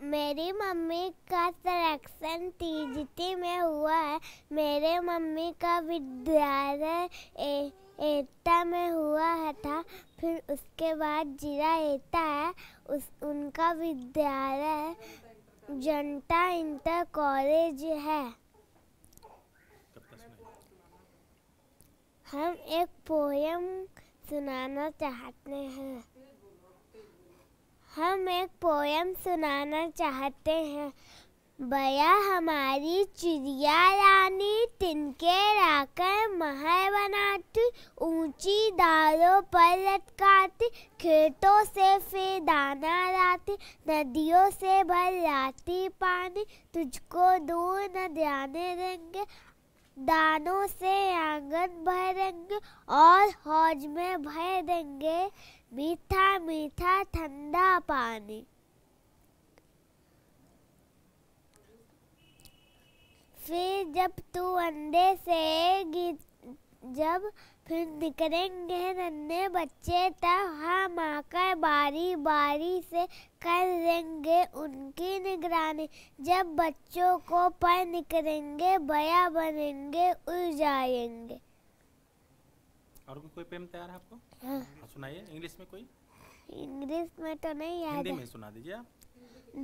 मेरी मम्मी का selection T में हुआ है मेरे मम्मी का विद्यालय एटा में हुआ है था फिर उसके बाद जिला एटा है उस उनका विद्यालय जनता इंटर कॉलेज है हम एक पोयम सुनाना चाहते हैं हम एक पोएम सुनाना चाहते हैं बया हमारी चिड़िया रानी तिनके राकर महल बनाती ऊंची दारों पर लटकाती खेतों से फिर दाना लाती नदियों से भर लाती पानी तुझको दूर न जाने देंगे दानों से आंगन भर देंगे और हौज में भर देंगे मीठा मीठा ठंडा पानी फिर जब तू अंडे से गिर जब फिर निकलेंगे नन्हे बच्चे तब हम आकर बारी बारी से कर लेंगे उनकी निगरानी जब बच्चों को पर निकलेंगे बया बनेंगे उड़ जाएंगे और कोई पेम तैयार है आपको हाँ।, हाँ। सुनाइए इंग्लिश में कोई इंग्लिश में तो नहीं याद हिंदी में सुना दीजिए आप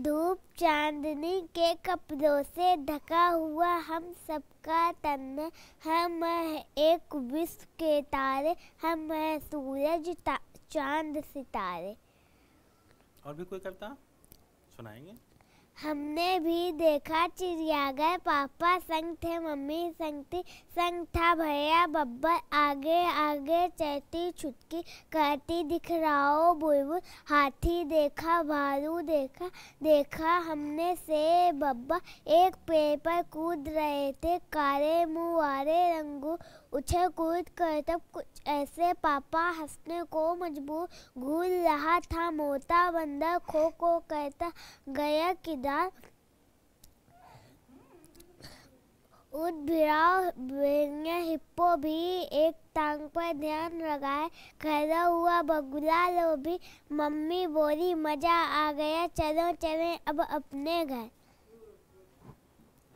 धूप चांदनी के कपड़ों से ढका हुआ हम सबका तन हम एक विश्व के तारे हम सूरज चांद सितारे और भी कोई करता सुनाएंगे हमने भी देखा चिड़ियाघर पापा संग थे मम्मी संग थी संग था भैया बब्बर आगे आगे चैती छुटकी करती दिख रहा हो बुलबुल हाथी देखा भालू देखा देखा हमने से बब्बा एक पेड़ पर कूद रहे थे काले मुँह वाले रंगू उछे कूद कर तब कुछ ऐसे पापा हंसने को मजबूर घूल रहा था मोटा बंदर खो खो करता गया किधर दाल उन बिराव बिरंगे हिप्पो भी एक टांग पर ध्यान लगाए खड़ा हुआ बगुला लो भी मम्मी बोली मज़ा आ गया चलो चलें अब अपने घर